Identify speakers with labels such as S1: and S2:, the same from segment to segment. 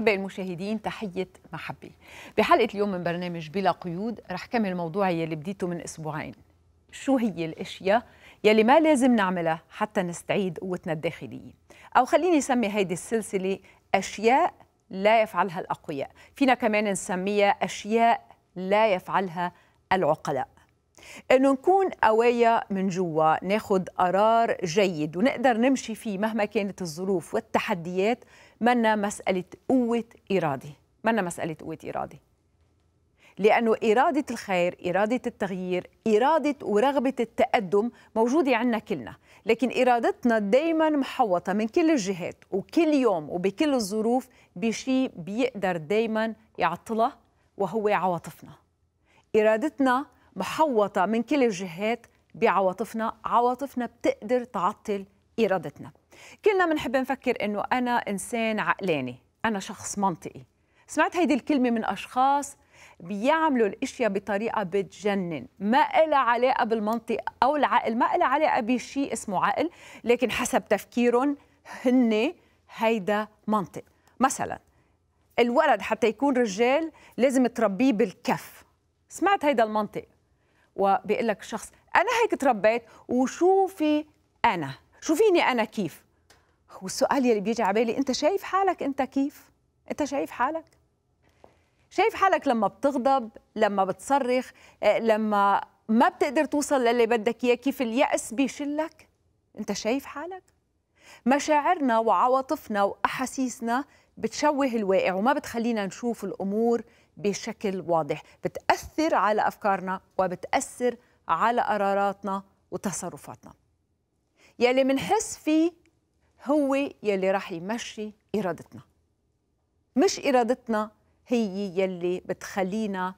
S1: أحبائي المشاهدين تحية محبي بحلقة اليوم من برنامج بلا قيود رح كمل موضوعي يلي بديته من أسبوعين شو هي الأشياء يلي ما لازم نعملها حتى نستعيد قوتنا الداخلية أو خليني أسمي هيدي السلسلة أشياء لا يفعلها الأقوياء فينا كمان نسميها أشياء لا يفعلها العقلاء انه نكون قوايا من جوا ناخذ قرار جيد ونقدر نمشي فيه مهما كانت الظروف والتحديات منا مسألة قوة إرادة منا مسألة قوة إرادة لأنه إرادة الخير إرادة التغيير إرادة ورغبة التقدم موجودة عندنا كلنا لكن إرادتنا دايما محوطة من كل الجهات وكل يوم وبكل الظروف بشيء بيقدر دايما يعطلها وهو عواطفنا إرادتنا محوطة من كل الجهات بعواطفنا عواطفنا بتقدر تعطل إرادتنا كلنا بنحب نفكر انه انا انسان عقلاني انا شخص منطقي سمعت هيدي الكلمه من اشخاص بيعملوا الاشياء بطريقه بتجنن ما لها علاقه بالمنطق او العقل ما لها علاقه بشيء اسمه عقل لكن حسب تفكيرهم هن هيدا منطق مثلا الولد حتى يكون رجال لازم تربيه بالكف سمعت هيدا المنطق وبيقول لك شخص انا هيك تربيت وشوفي انا شوفيني انا كيف والسؤال يلي بيجي على بالي انت شايف حالك انت كيف انت شايف حالك شايف حالك لما بتغضب لما بتصرخ آه، لما ما بتقدر توصل للي بدك اياه كيف اليأس بيشلك انت شايف حالك مشاعرنا وعواطفنا واحاسيسنا بتشوه الواقع وما بتخلينا نشوف الامور بشكل واضح بتاثر على افكارنا وبتاثر على قراراتنا وتصرفاتنا يلي منحس فيه هو يلي راح يمشي إرادتنا مش إرادتنا هي يلي بتخلينا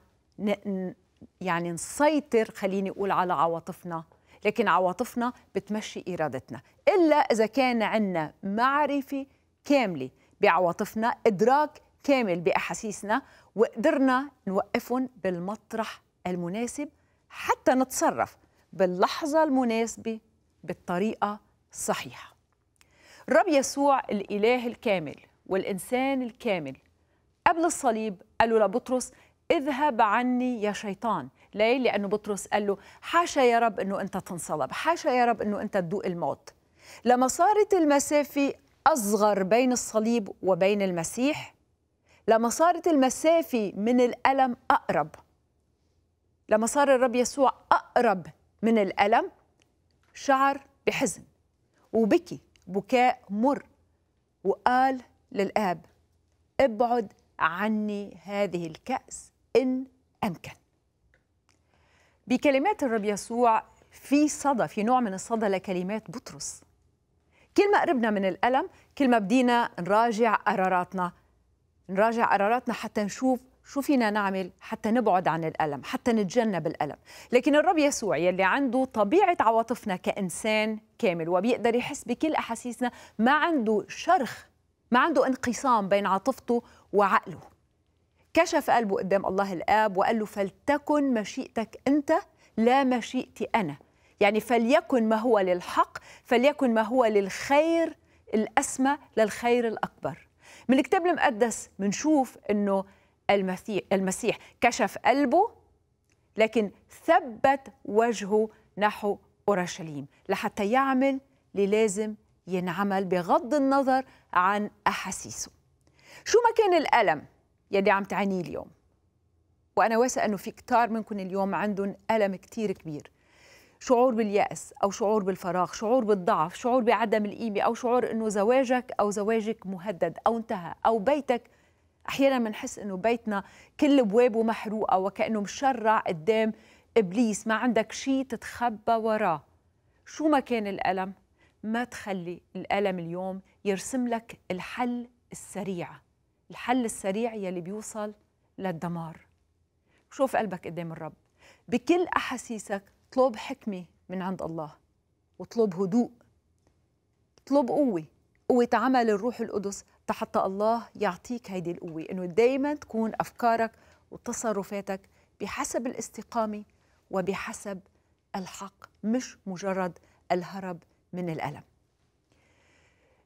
S1: يعني نسيطر خليني أقول على عواطفنا لكن عواطفنا بتمشي إرادتنا إلا إذا كان عندنا معرفة كاملة بعواطفنا إدراك كامل بأحاسيسنا وقدرنا نوقفهم بالمطرح المناسب حتى نتصرف باللحظة المناسبة بالطريقة الصحيحة الرب يسوع الإله الكامل والإنسان الكامل قبل الصليب قال له لبطرس اذهب عني يا شيطان ليه؟ لأنه بطرس قال له حاشا يا رب أنه أنت تنصلب حاشا يا رب أنه أنت تذوق الموت لما صارت المسافة أصغر بين الصليب وبين المسيح لما صارت المسافة من الألم أقرب لما صار الرب يسوع أقرب من الألم شعر بحزن وبكي بكاء مر وقال للآب ابعد عني هذه الكأس إن أمكن بكلمات الرب يسوع في صدى في نوع من الصدى لكلمات بطرس كل ما قربنا من الألم كل ما بدينا نراجع قراراتنا نراجع قراراتنا حتى نشوف شو فينا نعمل حتى نبعد عن الألم حتى نتجنب الألم لكن الرب يسوع يلي عنده طبيعة عواطفنا كإنسان كامل وبيقدر يحس بكل أحاسيسنا ما عنده شرخ ما عنده انقسام بين عاطفته وعقله كشف قلبه قدام الله الآب وقال له فلتكن مشيئتك أنت لا مشيئتي أنا يعني فليكن ما هو للحق فليكن ما هو للخير الأسمى للخير الأكبر من الكتاب المقدس بنشوف أنه المسيح كشف قلبه لكن ثبت وجهه نحو اورشليم لحتى يعمل اللي لازم ينعمل بغض النظر عن احاسيسه شو ما كان الالم يلي عم تعانيه اليوم وانا واثقه انه في كتار منكم اليوم عندهم الم كتير كبير شعور باليأس أو شعور بالفراغ شعور بالضعف شعور بعدم القيمة أو شعور أنه زواجك أو زواجك مهدد أو انتهى أو بيتك احيانا بنحس انه بيتنا كل بوابه محروقه وكانه مشرع قدام ابليس ما عندك شيء تتخبى وراه شو ما كان الالم ما تخلي الالم اليوم يرسم لك الحل السريع الحل السريع يلي بيوصل للدمار شوف قلبك قدام الرب بكل احاسيسك اطلب حكمه من عند الله واطلب هدوء اطلب قوه قوه عمل الروح القدس حتى الله يعطيك هيدي القوة إنه دايما تكون أفكارك وتصرفاتك بحسب الاستقامة وبحسب الحق مش مجرد الهرب من الألم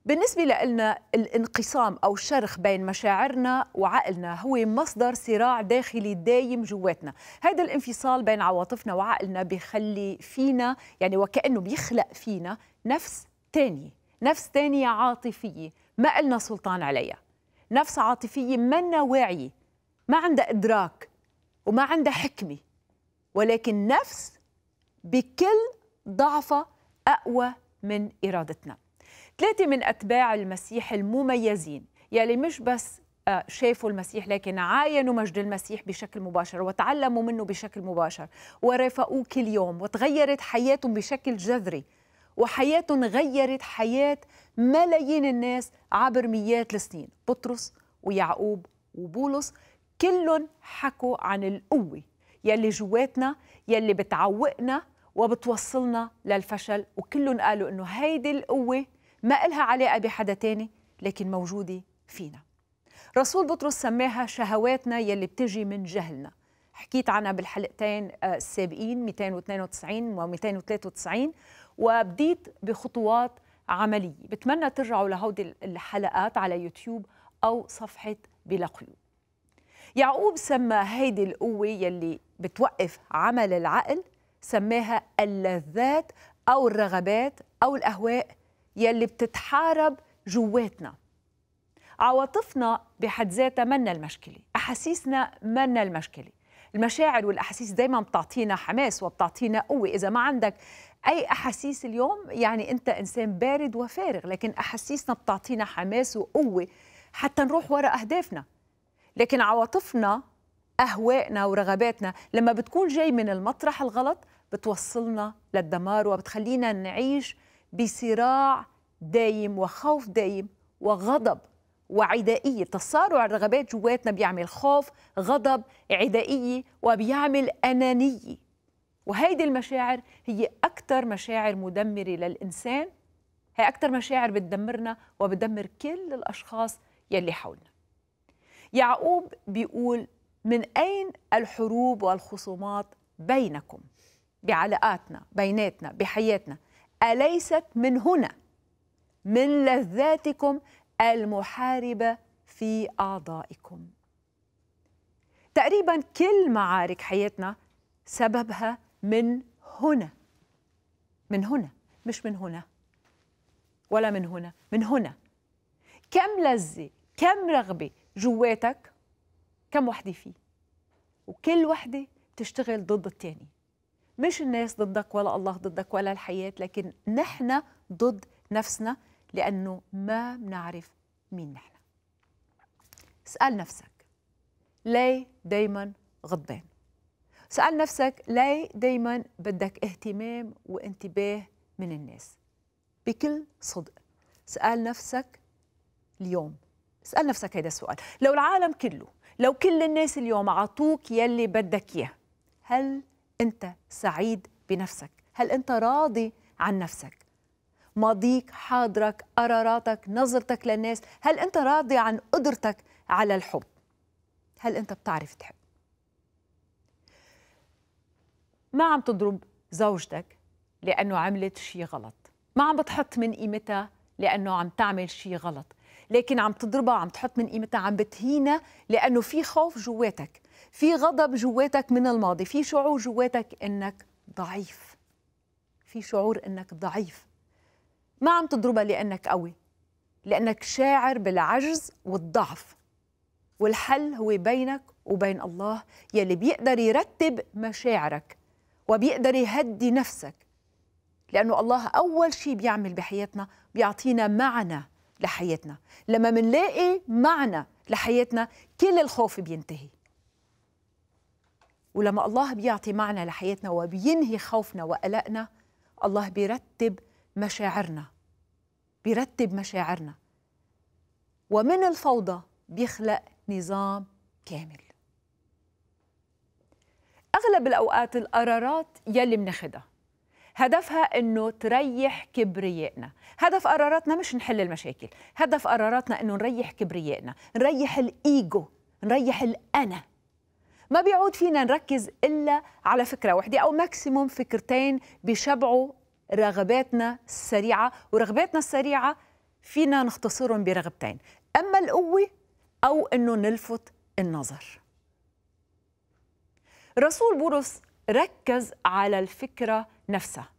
S1: بالنسبة لنا الانقسام أو الشرخ بين مشاعرنا وعقلنا هو مصدر صراع داخلي دايم جواتنا هذا الانفصال بين عواطفنا وعقلنا بيخلي فينا يعني وكأنه بيخلق فينا نفس تانية نفس تانية عاطفية ما إلنا سلطان عليها نفس عاطفية منا واعية ما عندها إدراك وما عندها حكمة ولكن نفس بكل ضعفها أقوى من إرادتنا ثلاثة من أتباع المسيح المميزين يلي مش بس آه، شافوا المسيح لكن عاينوا مجد المسيح بشكل مباشر وتعلموا منه بشكل مباشر ورافقوه كل يوم وتغيرت حياتهم بشكل جذري وحياتهم غيرت حياة ملايين الناس عبر مئات السنين بطرس ويعقوب وبولس كلهم حكوا عن القوة يلي جواتنا يلي بتعوقنا وبتوصلنا للفشل وكلهم قالوا انه هيدي القوة ما إلها علاقة بحدا تاني لكن موجودة فينا رسول بطرس سماها شهواتنا يلي بتجي من جهلنا حكيت عنها بالحلقتين آه، السابقين 292 و 293 وبديت بخطوات عملية بتمنى ترجعوا لهودي الحلقات على يوتيوب أو صفحة بلا قيود يعقوب سمى هيدي القوة يلي بتوقف عمل العقل سماها اللذات أو الرغبات أو الأهواء يلي بتتحارب جواتنا عواطفنا بحد ذاتها منا المشكلة أحاسيسنا منا المشكلة المشاعر والأحاسيس دايما بتعطينا حماس وبتعطينا قوة إذا ما عندك اي احاسيس اليوم يعني انت انسان بارد وفارغ لكن احاسيسنا بتعطينا حماس وقوه حتى نروح وراء اهدافنا لكن عواطفنا اهوائنا ورغباتنا لما بتكون جاي من المطرح الغلط بتوصلنا للدمار وبتخلينا نعيش بصراع دايم وخوف دايم وغضب وعدائية تصارع الرغبات جواتنا بيعمل خوف غضب عدائية وبيعمل أنانية وهيدي المشاعر هي أكثر مشاعر مدمرة للإنسان هي أكثر مشاعر بتدمرنا وبتدمر كل الأشخاص يلي حولنا يعقوب بيقول من أين الحروب والخصومات بينكم بعلاقاتنا بيناتنا بحياتنا أليست من هنا من لذاتكم المحاربة في أعضائكم تقريبا كل معارك حياتنا سببها من هنا من هنا مش من هنا ولا من هنا من هنا كم لذة كم رغبة جواتك كم وحدة فيه وكل وحدة بتشتغل ضد التاني مش الناس ضدك ولا الله ضدك ولا الحياة لكن نحن ضد نفسنا لأنه ما بنعرف مين نحن اسأل نفسك ليه دايما غضبان سأل نفسك ليه دايما بدك اهتمام وانتباه من الناس بكل صدق سأل نفسك اليوم اسأل نفسك هذا السؤال لو العالم كله لو كل الناس اليوم عطوك يلي بدك إياه هل أنت سعيد بنفسك؟ هل أنت راضي عن نفسك؟ ماضيك حاضرك قراراتك نظرتك للناس هل أنت راضي عن قدرتك على الحب؟ هل أنت بتعرف تحب؟ ما عم تضرب زوجتك لأنه عملت شيء غلط ما عم بتحط من قيمتها لأنه عم تعمل شيء غلط لكن عم تضربها عم تحط من قيمتها عم بتهينها لأنه في خوف جواتك في غضب جواتك من الماضي في شعور جواتك إنك ضعيف في شعور إنك ضعيف ما عم تضربها لأنك قوي لأنك شاعر بالعجز والضعف والحل هو بينك وبين الله يلي بيقدر يرتب مشاعرك وبيقدر يهدي نفسك لأنه الله أول شيء بيعمل بحياتنا بيعطينا معنى لحياتنا لما منلاقي معنى لحياتنا كل الخوف بينتهي ولما الله بيعطي معنى لحياتنا وبينهي خوفنا وقلقنا الله بيرتب مشاعرنا بيرتب مشاعرنا ومن الفوضى بيخلق نظام كامل اغلب الاوقات القرارات يلي بناخدها هدفها انه تريح كبريائنا هدف قراراتنا مش نحل المشاكل هدف قراراتنا انه نريح كبريائنا نريح الايجو نريح الانا ما بيعود فينا نركز الا على فكره واحده او ماكسيموم فكرتين بيشبعوا رغباتنا السريعه ورغباتنا السريعه فينا نختصرهم برغبتين اما القوه او انه نلفت النظر رسول بولس ركز على الفكرة نفسها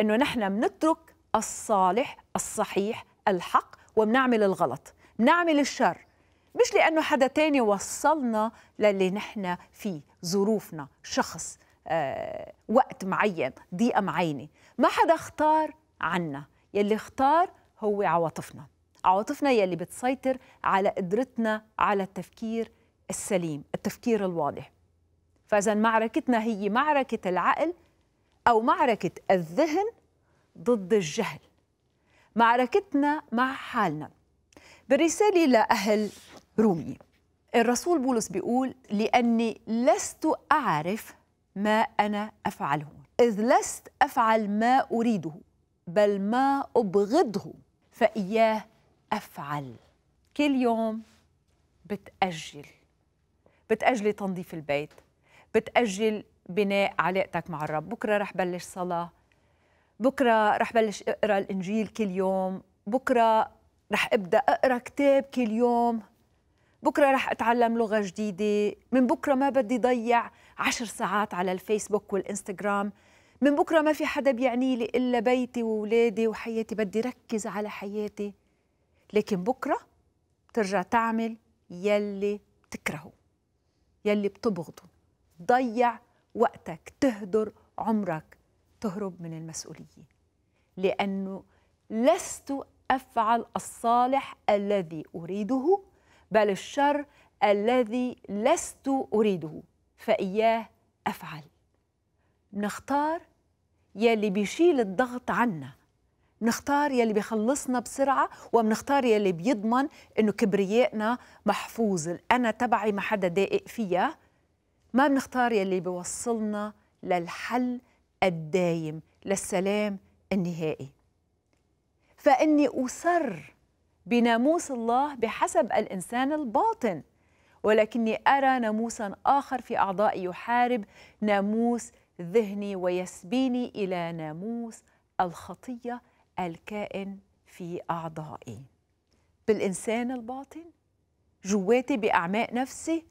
S1: أنه نحن بنترك الصالح الصحيح الحق وبنعمل الغلط بنعمل الشر مش لأنه حدا تاني وصلنا للي نحن فيه ظروفنا شخص آه، وقت معين ضيقة معينة ما حدا اختار عنا يلي اختار هو عواطفنا عواطفنا يلي بتسيطر على قدرتنا على التفكير السليم التفكير الواضح فإذا معركتنا هي معركة العقل أو معركة الذهن ضد الجهل معركتنا مع حالنا بالرسالة لأهل رومية الرسول بولس بيقول لأني لست أعرف ما أنا أفعله إذ لست أفعل ما أريده بل ما أبغضه فإياه أفعل كل يوم بتأجل بتأجلي تنظيف البيت بتأجل بناء علاقتك مع الرب بكرة رح بلش صلاة بكرة رح بلش أقرأ الإنجيل كل يوم بكرة رح أبدأ أقرأ كتاب كل يوم بكرة رح أتعلم لغة جديدة من بكرة ما بدي ضيع عشر ساعات على الفيسبوك والإنستغرام من بكرة ما في حدا بيعني لي إلا بيتي وولادي وحياتي بدي ركز على حياتي لكن بكرة بترجع تعمل يلي بتكرهه يلي بتبغضه تضيع وقتك تهدر عمرك تهرب من المسؤوليه لانه لست افعل الصالح الذي اريده بل الشر الذي لست اريده فاياه افعل نختار يلي بيشيل الضغط عنا نختار يلي بيخلصنا بسرعة وبنختار يلي بيضمن إنه كبريائنا محفوظ الأنا تبعي ما حدا دائق فيها ما بنختار يلي بيوصلنا للحل الدايم للسلام النهائي فاني اصر بناموس الله بحسب الانسان الباطن ولكني ارى ناموسا اخر في اعضائي يحارب ناموس ذهني ويسبيني الى ناموس الخطيه الكائن في اعضائي بالانسان الباطن جواتي باعماق نفسي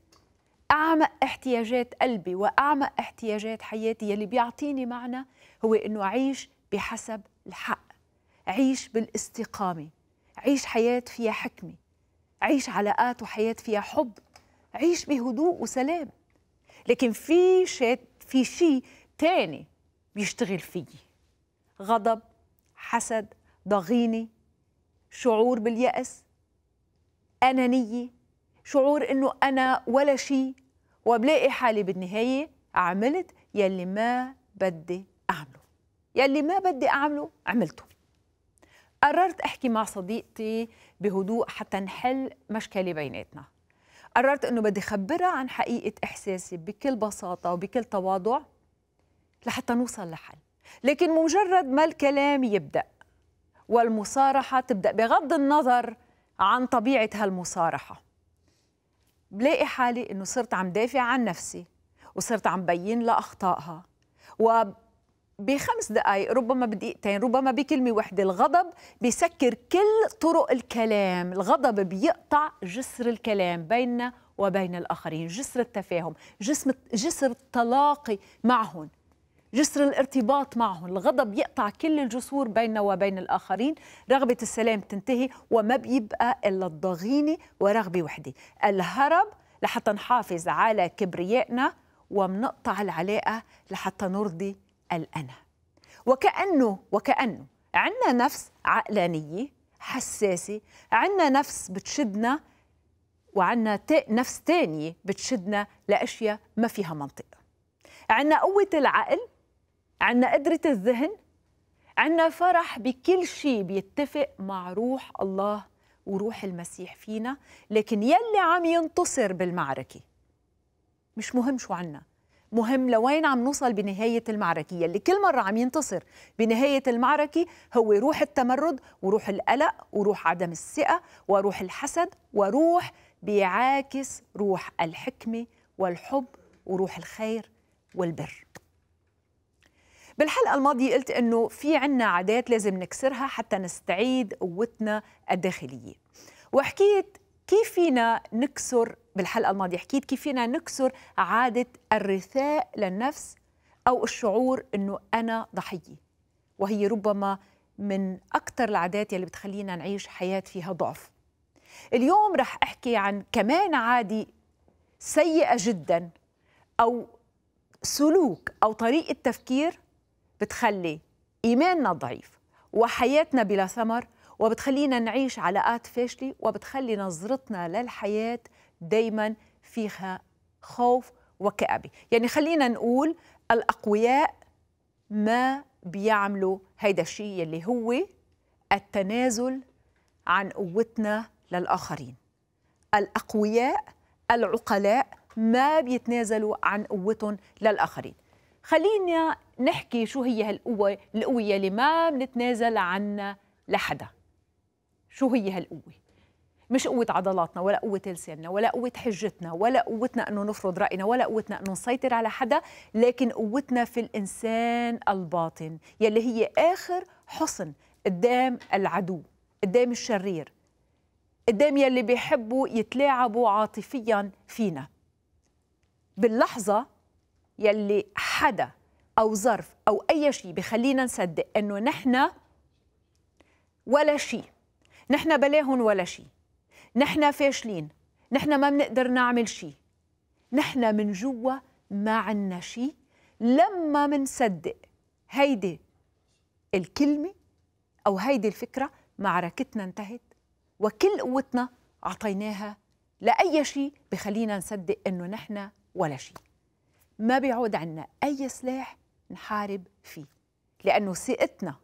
S1: اعمق احتياجات قلبي واعمق احتياجات حياتي يلي بيعطيني معنى هو انه اعيش بحسب الحق عيش بالاستقامه عيش حياه فيها حكمه عيش علاقات وحياه فيها حب عيش بهدوء وسلام لكن في شيء في شيء تاني بيشتغل فيي غضب حسد ضغينه شعور باليأس أنانية شعور انه انا ولا شيء وبلاقي حالي بالنهايه عملت يلي ما بدي اعمله يلي ما بدي اعمله عملته قررت احكي مع صديقتي بهدوء حتى نحل مشكله بيناتنا قررت انه بدي خبرها عن حقيقه احساسي بكل بساطه وبكل تواضع لحتى نوصل لحل لكن مجرد ما الكلام يبدا والمصارحه تبدا بغض النظر عن طبيعه هالمصارحه بلاقي حالي انه صرت عم دافع عن نفسي وصرت عم بين لاخطائها وبخمس دقائق ربما بدقيقتين ربما بكلمه وحده الغضب بسكر كل طرق الكلام الغضب بيقطع جسر الكلام بيننا وبين الاخرين جسر التفاهم جسم جسر التلاقي معهم جسر الارتباط معهم الغضب يقطع كل الجسور بيننا وبين الآخرين رغبة السلام تنتهي وما بيبقى إلا الضغينة ورغبة وحدة الهرب لحتى نحافظ على كبريائنا ومنقطع العلاقة لحتى نرضي الأنا وكأنه وكأنه عندنا نفس عقلانية حساسة عندنا نفس بتشدنا وعندنا نفس تانية بتشدنا لأشياء ما فيها منطق عندنا قوة العقل عندنا قدرة الذهن عندنا فرح بكل شيء بيتفق مع روح الله وروح المسيح فينا لكن يلي عم ينتصر بالمعركة مش مهم شو عنا مهم لوين عم نوصل بنهاية المعركة يلي كل مرة عم ينتصر بنهاية المعركة هو روح التمرد وروح القلق وروح عدم الثقة وروح الحسد وروح بيعاكس روح الحكمة والحب وروح الخير والبر بالحلقه الماضيه قلت انه في عنا عادات لازم نكسرها حتى نستعيد قوتنا الداخليه وحكيت كيف فينا نكسر بالحلقه الماضيه حكيت كيف فينا نكسر عاده الرثاء للنفس او الشعور انه انا ضحيه وهي ربما من اكثر العادات يلي بتخلينا نعيش حياه فيها ضعف اليوم رح احكي عن كمان عادي سيئه جدا او سلوك او طريقه تفكير بتخلي إيماننا ضعيف وحياتنا بلا ثمر وبتخلينا نعيش علاقات فاشلة وبتخلي نظرتنا للحياة دايما فيها خوف وكآبة يعني خلينا نقول الأقوياء ما بيعملوا هيدا الشيء يلي هو التنازل عن قوتنا للآخرين الأقوياء العقلاء ما بيتنازلوا عن قوتهم للآخرين خلينا نحكي شو هي هالقوة القوة اللي ما بنتنازل عنها لحدا شو هي هالقوة مش قوة عضلاتنا ولا قوة لساننا ولا قوة حجتنا ولا قوتنا أنه نفرض رأينا ولا قوتنا أنه نسيطر على حدا لكن قوتنا في الإنسان الباطن يلي هي آخر حصن قدام العدو قدام الشرير قدام يلي بيحبوا يتلاعبوا عاطفيا فينا باللحظة يلي حدا او ظرف او اي شيء بخلينا نصدق انه نحن ولا شيء نحن بلاهن ولا شيء نحن فاشلين نحن ما بنقدر نعمل شيء نحن من جوا ما عنا شيء لما منصدق هيدي الكلمة أو هيدي الفكرة معركتنا انتهت وكل قوتنا أعطيناها لأي شيء بخلينا نصدق إنه نحن ولا شيء ما بيعود عنا أي سلاح نحارب فيه لأنه ثقتنا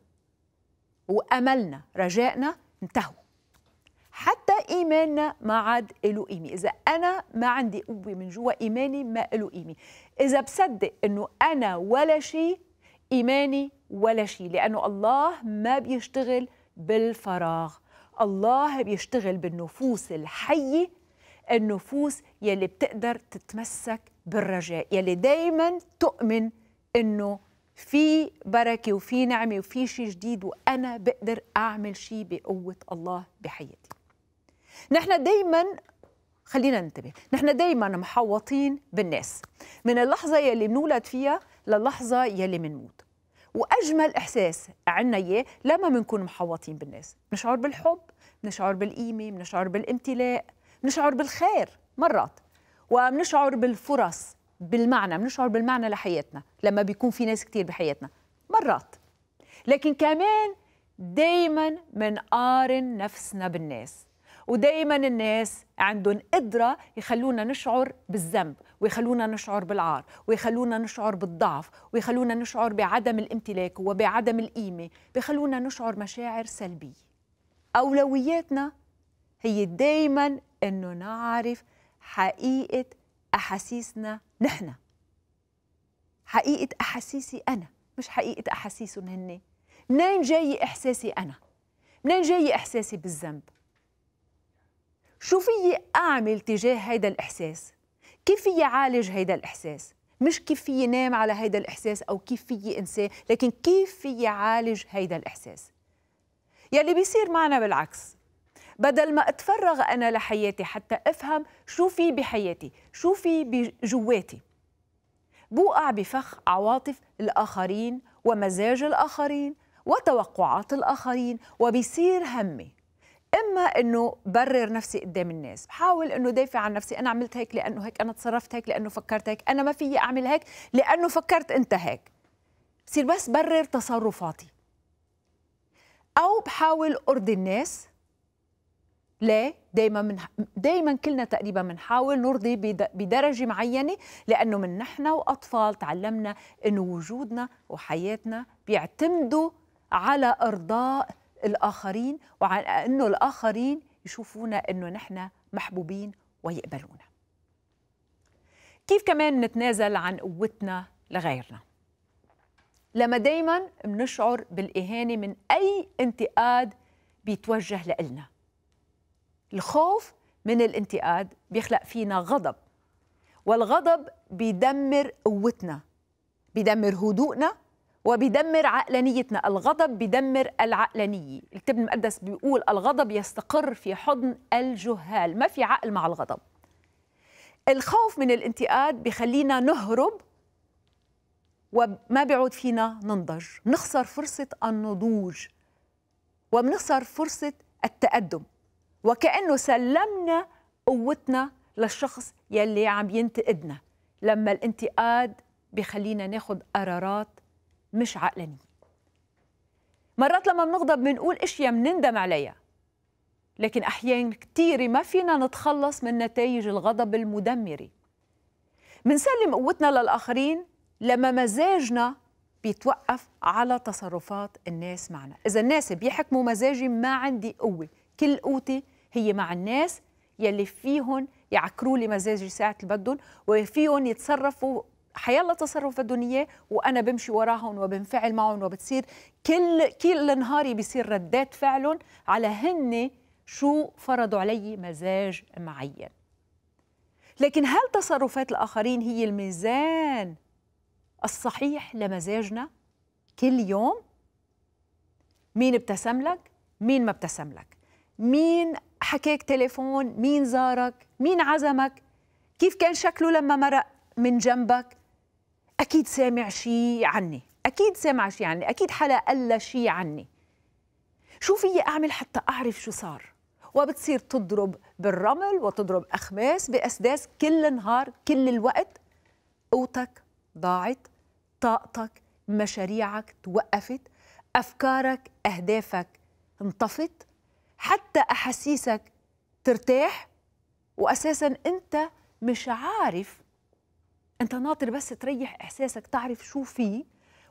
S1: وأملنا رجائنا انتهوا حتى إيماننا ما عاد له قيمة إذا أنا ما عندي قوة من جوا إيماني ما له قيمة إذا بصدق أنه أنا ولا شيء إيماني ولا شيء لأنه الله ما بيشتغل بالفراغ الله بيشتغل بالنفوس الحية النفوس يلي بتقدر تتمسك بالرجاء يلي دايما تؤمن انه في بركه وفي نعمه وفي شيء جديد وانا بقدر اعمل شيء بقوه الله بحياتي نحن دايما خلينا ننتبه نحن دايما محوطين بالناس من اللحظه يلي منولد فيها للحظه يلي منموت واجمل احساس عنا اياه لما بنكون محوطين بالناس بنشعر بالحب بنشعر بالقيمه بنشعر بالامتلاء بنشعر بالخير مرات وبنشعر بالفرص بالمعنى بنشعر بالمعنى لحياتنا لما بيكون في ناس كتير بحياتنا مرات لكن كمان دايما منقارن نفسنا بالناس ودايما الناس عندهم قدرة يخلونا نشعر بالذنب ويخلونا نشعر بالعار ويخلونا نشعر بالضعف ويخلونا نشعر بعدم الامتلاك وبعدم القيمة بيخلونا نشعر مشاعر سلبية أولوياتنا هي دايما انه نعرف حقيقه احاسيسنا نحن حقيقه احاسيسي انا مش حقيقه احاسيسهم هن منين جاي احساسي انا منين جاي احساسي بالذنب شو في اعمل تجاه هيدا الاحساس كيف في عالج هيدا الاحساس مش كيف في نام على هيدا الإحساس أو كيف في أنساه لكن كيف في عالج هيدا الإحساس يلي بيصير معنا بالعكس بدل ما أتفرغ أنا لحياتي حتى أفهم شو في بحياتي شو في بجواتي بوقع بفخ عواطف الآخرين ومزاج الآخرين وتوقعات الآخرين وبيصير همي اما انه برر نفسي قدام الناس بحاول انه دافع عن نفسي انا عملت هيك لانه هيك انا تصرفت هيك لانه فكرت هيك انا ما فيي اعمل هيك لانه فكرت انت هيك بصير بس برر تصرفاتي او بحاول ارضي الناس ليه؟ دائما من دائما كلنا تقريبا بنحاول نرضي بدرجه معينه لانه من نحن واطفال تعلمنا انه وجودنا وحياتنا بيعتمدوا على ارضاء الاخرين وعلى انه الاخرين يشوفونا انه نحن محبوبين ويقبلونا كيف كمان نتنازل عن قوتنا لغيرنا لما دايما بنشعر بالاهانه من اي انتقاد بيتوجه لنا الخوف من الانتقاد بيخلق فينا غضب والغضب بيدمر قوتنا بيدمر هدوءنا وبيدمر عقلانيتنا الغضب بيدمر العقلانية الكتاب المقدس بيقول الغضب يستقر في حضن الجهال ما في عقل مع الغضب الخوف من الانتقاد بخلينا نهرب وما بيعود فينا ننضج بنخسر فرصة النضوج وبنخسر فرصة التقدم وكأنه سلمنا قوتنا للشخص يلي عم ينتقدنا لما الانتقاد بخلينا ناخد قرارات مش عقلانية مرات لما بنغضب بنقول اشياء بنندم عليها لكن أحيان كثيرة ما فينا نتخلص من نتائج الغضب المدمرة منسلم قوتنا للآخرين لما مزاجنا بيتوقف على تصرفات الناس معنا إذا الناس بيحكموا مزاجي ما عندي قوة كل قوتي هي مع الناس يلي فيهم يعكروا لي مزاجي ساعة اللي بدهم وفيهم يتصرفوا حيلا تصرف بدهم اياه وانا بمشي وراهم وبنفعل معهم وبتصير كل كل نهاري بيصير ردات فعلهم على هن شو فرضوا علي مزاج معين لكن هل تصرفات الاخرين هي الميزان الصحيح لمزاجنا كل يوم مين ابتسم لك مين ما ابتسم لك مين حكاك تليفون مين زارك مين عزمك كيف كان شكله لما مرق من جنبك أكيد سامع شي عني أكيد سامع شي عني أكيد حدا قال شي عني شو في أعمل حتى أعرف شو صار وبتصير تضرب بالرمل وتضرب أخماس بأسداس كل نهار كل الوقت قوتك ضاعت طاقتك مشاريعك توقفت أفكارك أهدافك انطفت حتى احاسيسك ترتاح واساسا انت مش عارف انت ناطر بس تريح احساسك تعرف شو فيه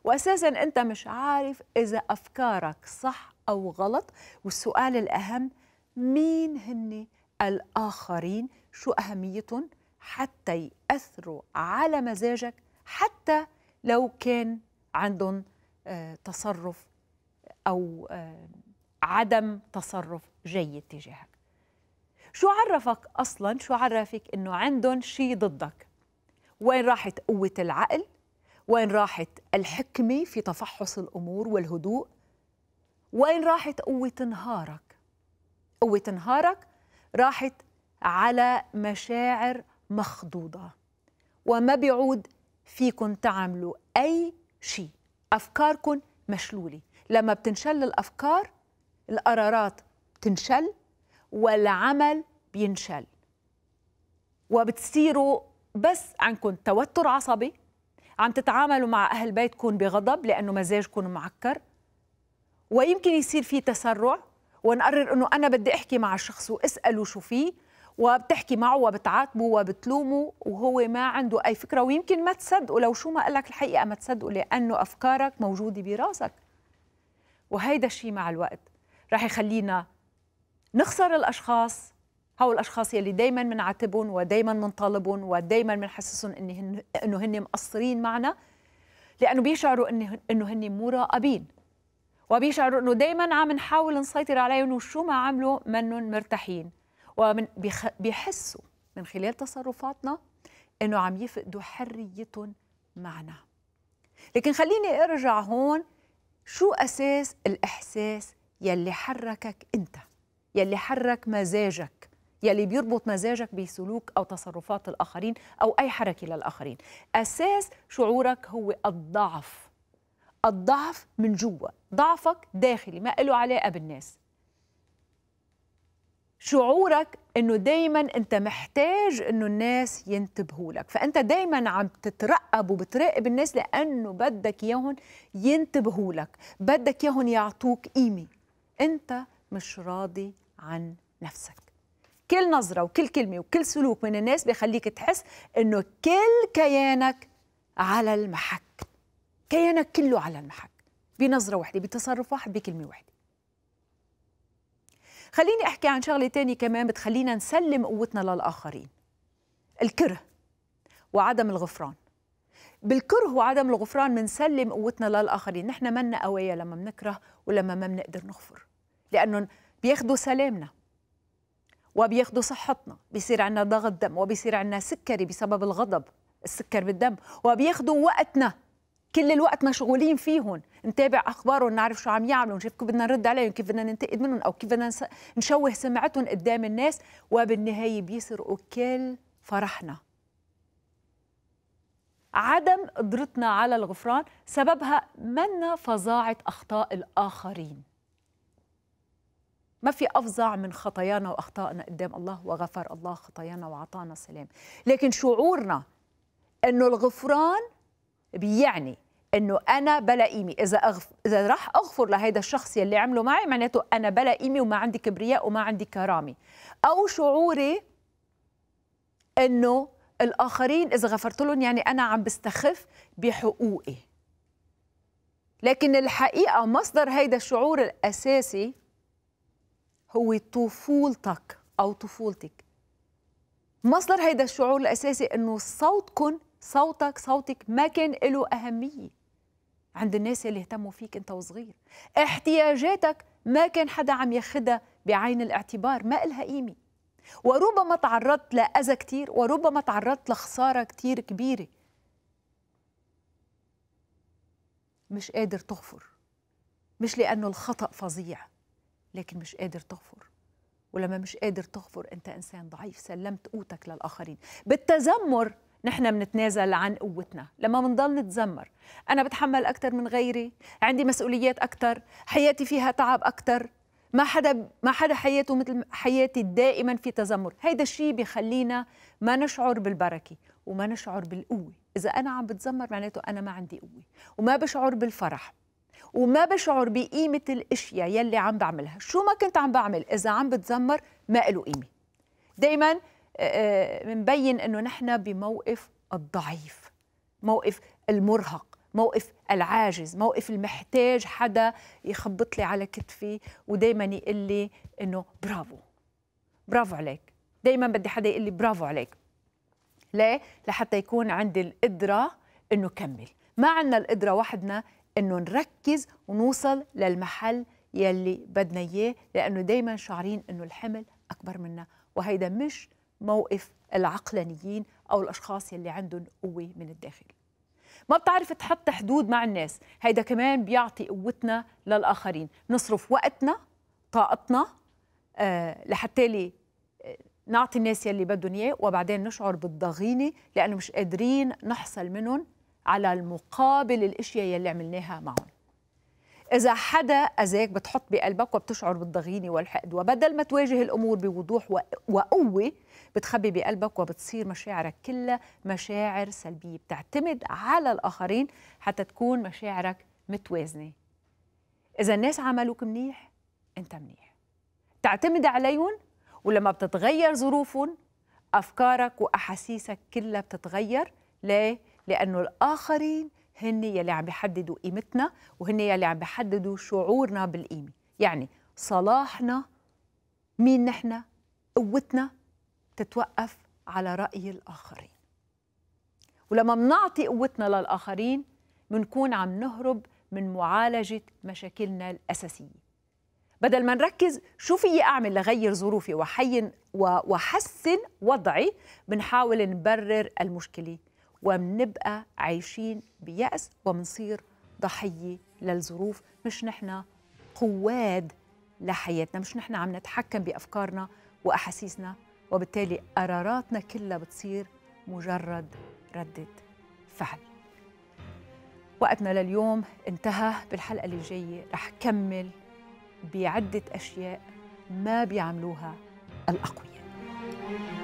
S1: واساسا انت مش عارف اذا افكارك صح او غلط والسؤال الاهم مين هن الاخرين شو اهميتهم حتى ياثروا على مزاجك حتى لو كان عندهم آه، تصرف او آه، عدم تصرف جيد تجاهك شو عرفك اصلا شو عرفك انه عندهم شيء ضدك وين راحت قوه العقل وين راحت الحكمه في تفحص الامور والهدوء وين راحت قوه نهارك قوه نهارك راحت على مشاعر مخضوضه وما بيعود فيكم تعملوا اي شيء افكاركم مشلوله لما بتنشل الافكار القرارات تنشل والعمل بينشل وبتصيروا بس عندكم توتر عصبي عم تتعاملوا مع أهل بيتكم بغضب لأنه مزاجكم معكر ويمكن يصير في تسرع ونقرر أنه أنا بدي أحكي مع الشخص وأسأله شو فيه وبتحكي معه وبتعاتبه وبتلومه وهو ما عنده أي فكرة ويمكن ما تصدقه لو شو ما قال لك الحقيقة ما تصدقه لأنه أفكارك موجودة براسك وهيدا الشيء مع الوقت رح يخلينا نخسر الأشخاص هؤلاء الأشخاص يلي دايما منعاتبهم ودايما منطالبهم ودايما منحسسهم انه إنه هن مقصرين معنا لأنه بيشعروا إنه هن مراقبين وبيشعروا إنه دايما عم نحاول نسيطر عليهم وشو ما عملوا منهم مرتاحين ومن بيحسوا من خلال تصرفاتنا إنه عم يفقدوا حريتهم معنا لكن خليني أرجع هون شو أساس الإحساس يلي حركك انت يلي حرك مزاجك يلي بيربط مزاجك بسلوك او تصرفات الاخرين او اي حركه للاخرين اساس شعورك هو الضعف الضعف من جوا ضعفك داخلي ما له علاقه بالناس شعورك انه دايما انت محتاج انه الناس ينتبهوا لك فانت دايما عم تترقب وبتراقب الناس لانه بدك اياهم ينتبهوا لك بدك اياهم يعطوك قيمه انت مش راضي عن نفسك كل نظرة وكل كلمة وكل سلوك من الناس بيخليك تحس انه كل كيانك على المحك كيانك كله على المحك بنظرة واحدة بتصرف واحد بكلمة واحدة خليني احكي عن شغلة تانية كمان بتخلينا نسلم قوتنا للآخرين الكره وعدم الغفران بالكره وعدم الغفران منسلم قوتنا للآخرين نحن منا قوية لما بنكره ولما ما بنقدر نغفر لأنهم بياخذوا سلامنا وبياخذوا صحتنا بيصير عندنا ضغط دم وبيصير عندنا سكري بسبب الغضب السكر بالدم وبياخذوا وقتنا كل الوقت مشغولين فيهم نتابع اخبارهم نعرف شو عم يعملوا نشوف كيف بدنا نرد عليهم كيف بدنا ننتقد منهم او كيف بدنا نشوه سمعتهم قدام الناس وبالنهايه بيسرقوا كل فرحنا عدم قدرتنا على الغفران سببها منا فظاعه اخطاء الاخرين ما في أفظع من خطايانا وأخطائنا قدام الله وغفر الله خطايانا وعطانا سلام لكن شعورنا أنه الغفران بيعني انه انا بلا قيمه اذا أغف... اذا راح اغفر لهيدا الشخص يلي عمله معي معناته انا بلا قيمه وما عندي كبرياء وما عندي كرامه او شعوري انه الاخرين اذا غفرت لهم يعني انا عم بستخف بحقوقي لكن الحقيقه مصدر هيدا الشعور الاساسي هو طفولتك أو طفولتك مصدر هيدا الشعور الأساسي أنه صوتكن صوتك صوتك ما كان له أهمية عند الناس اللي اهتموا فيك أنت وصغير احتياجاتك ما كان حدا عم ياخدها بعين الاعتبار ما لها قيمة وربما تعرضت لأذى كثير وربما تعرضت لخسارة كثير كبيرة مش قادر تغفر مش لأنه الخطأ فظيع لكن مش قادر تغفر ولما مش قادر تغفر انت انسان ضعيف سلمت قوتك للاخرين بالتذمر نحن بنتنازل عن قوتنا لما بنضل نتذمر انا بتحمل اكثر من غيري عندي مسؤوليات اكثر حياتي فيها تعب اكثر ما حدا ما حدا حياته مثل حياتي دائما في تذمر هيدا الشيء بخلينا ما نشعر بالبركه وما نشعر بالقوه اذا انا عم بتذمر معناته انا ما عندي قوه وما بشعر بالفرح وما بشعر بقيمه الاشياء يلي عم بعملها شو ما كنت عم بعمل اذا عم بتذمر ما له قيمه دائما بنبين آه، آه، انه نحن بموقف الضعيف موقف المرهق موقف العاجز موقف المحتاج حدا يخبط لي على كتفي ودائما يقول لي انه برافو برافو عليك دائما بدي حدا يقول لي برافو عليك ليه لحتى يكون عندي القدره انه كمل ما عندنا القدره وحدنا انه نركز ونوصل للمحل يلي بدنا اياه لانه دائما شعرين انه الحمل اكبر منا وهيدا مش موقف العقلانيين او الاشخاص يلي عندهم قوه من الداخل ما بتعرف تحط حدود مع الناس هيدا كمان بيعطي قوتنا للاخرين نصرف وقتنا طاقتنا آه لحتى لي نعطي الناس يلي بدهم اياه وبعدين نشعر بالضغينه لانه مش قادرين نحصل منهم على المقابل الاشياء يلي عملناها معهم إذا حدا أذاك بتحط بقلبك وبتشعر بالضغينة والحقد وبدل ما تواجه الأمور بوضوح وقوة بتخبي بقلبك وبتصير مشاعرك كلها مشاعر سلبية بتعتمد على الآخرين حتى تكون مشاعرك متوازنة إذا الناس عملوك منيح أنت منيح تعتمد عليهم ولما بتتغير ظروفهم أفكارك وأحاسيسك كلها بتتغير ليه؟ لأنه الآخرين هن يلي عم بيحددوا قيمتنا وهن يلي عم بيحددوا شعورنا بالقيمة يعني صلاحنا مين نحن قوتنا تتوقف على رأي الآخرين ولما منعطي قوتنا للآخرين منكون عم نهرب من معالجة مشاكلنا الأساسية بدل ما نركز شو في أعمل لغير ظروفي وحين وحسن وضعي بنحاول نبرر المشكلة وبنبقى عايشين بيأس وبنصير ضحية للظروف مش نحن قواد لحياتنا مش نحن عم نتحكم بأفكارنا وأحاسيسنا وبالتالي قراراتنا كلها بتصير مجرد ردة فعل وقتنا لليوم انتهى بالحلقة اللي جاية رح كمل بعدة أشياء ما بيعملوها الأقوياء